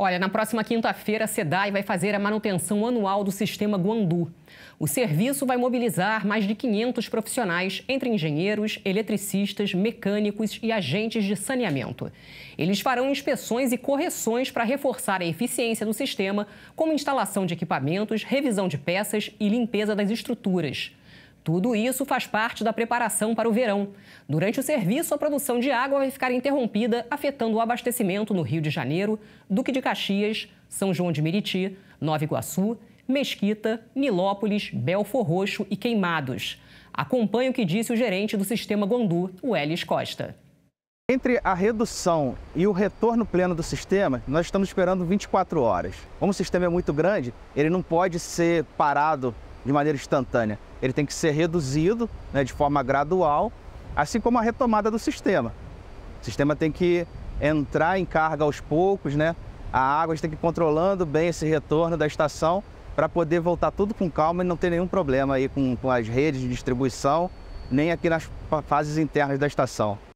Olha, na próxima quinta-feira, a SEDAI vai fazer a manutenção anual do sistema Guandu. O serviço vai mobilizar mais de 500 profissionais, entre engenheiros, eletricistas, mecânicos e agentes de saneamento. Eles farão inspeções e correções para reforçar a eficiência do sistema, como instalação de equipamentos, revisão de peças e limpeza das estruturas. Tudo isso faz parte da preparação para o verão. Durante o serviço, a produção de água vai ficar interrompida, afetando o abastecimento no Rio de Janeiro, Duque de Caxias, São João de Meriti, Nova Iguaçu, Mesquita, Nilópolis, Belfor Roxo e Queimados. Acompanhe o que disse o gerente do sistema Gondu, o Elis Costa. Entre a redução e o retorno pleno do sistema, nós estamos esperando 24 horas. Como o sistema é muito grande, ele não pode ser parado de maneira instantânea. Ele tem que ser reduzido né, de forma gradual, assim como a retomada do sistema. O sistema tem que entrar em carga aos poucos, né? A água a gente tem que ir controlando bem esse retorno da estação para poder voltar tudo com calma e não ter nenhum problema aí com, com as redes de distribuição, nem aqui nas fases internas da estação.